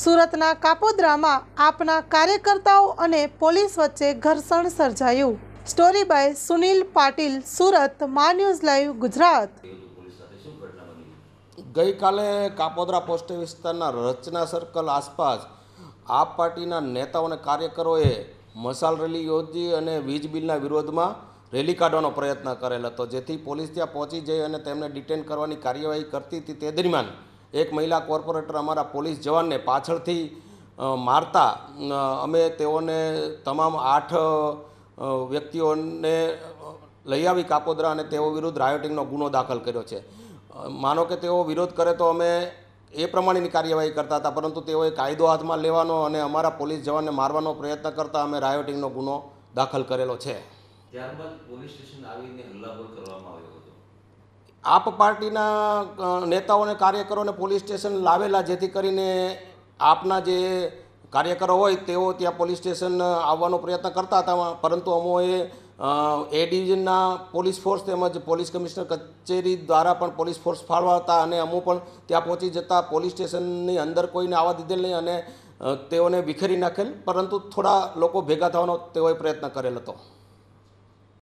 સુરતના કાપોદ્રામાં આપના કાર્યકર્તાઓ અને પોલીસ વચ્ચે ઘર્ષણ સર્જાયું સ્ટોરી બાય સુનિલ પાટીલ સુરત મા ન્યૂઝ લાઈવ ગુજરાત ગઈકાલે કાપોદ્રા પોસ્ટ વિસ્તારના રચના સર્કલ આસપાસ આપ પાર્ટીના નેતાઓ અને કાર્યકરોએ મસાલ રેલી યોજી અને વીજ બિલના વિરોધમાં રેલી કાઢવાનો પ્રયત્ન કરેલ હતો જેથી પોલીસ ત્યાં પહોંચી જઈ અને તેમને ડિટેન કરવાની કાર્યવાહી કરતી હતી તે દરમિયાન એક મહિલા કોર્પોરેટર અમારા પોલીસ જવાનને પાછળથી મારતા અમે તેઓને તમામ આઠ વ્યક્તિઓને લઈ આવી કાપોદરા અને તેઓ વિરુદ્ધ રાયોટિંગનો ગુનો દાખલ કર્યો છે માનો કે તેઓ વિરોધ કરે તો અમે એ પ્રમાણેની કાર્યવાહી કરતા હતા પરંતુ તેઓએ કાયદો હાથમાં લેવાનો અને અમારા પોલીસ જવાનને મારવાનો પ્રયત્ન કરતા અમે રાયોટિંગનો ગુનો દાખલ કરેલો છે ત્યારબાદ પોલીસ સ્ટેશન આવીને હલ્લાબોલ કરવામાં આવ્યો હતો આપ પાર્ટીના નેતાઓને કાર્યકરોને પોલીસ સ્ટેશન લાવેલા જેથી કરીને આપના જે કાર્યકરો હોય તેઓ ત્યાં પોલીસ સ્ટેશન આવવાનો પ્રયત્ન કરતા હતા પરંતુ અમોએ એ ડિવિઝનના પોલીસ ફોર્સ તેમજ પોલીસ કમિશનર કચેરી દ્વારા પણ પોલીસ ફોર્સ ફાળવા હતા અને અમો પણ ત્યાં પહોંચી જતા પોલીસ સ્ટેશનની અંદર કોઈને આવવા દીધેલ નહીં અને તેઓને વિખેરી નાખેલ પરંતુ થોડા લોકો ભેગા થવાનો તેઓએ પ્રયત્ન કરેલ હતો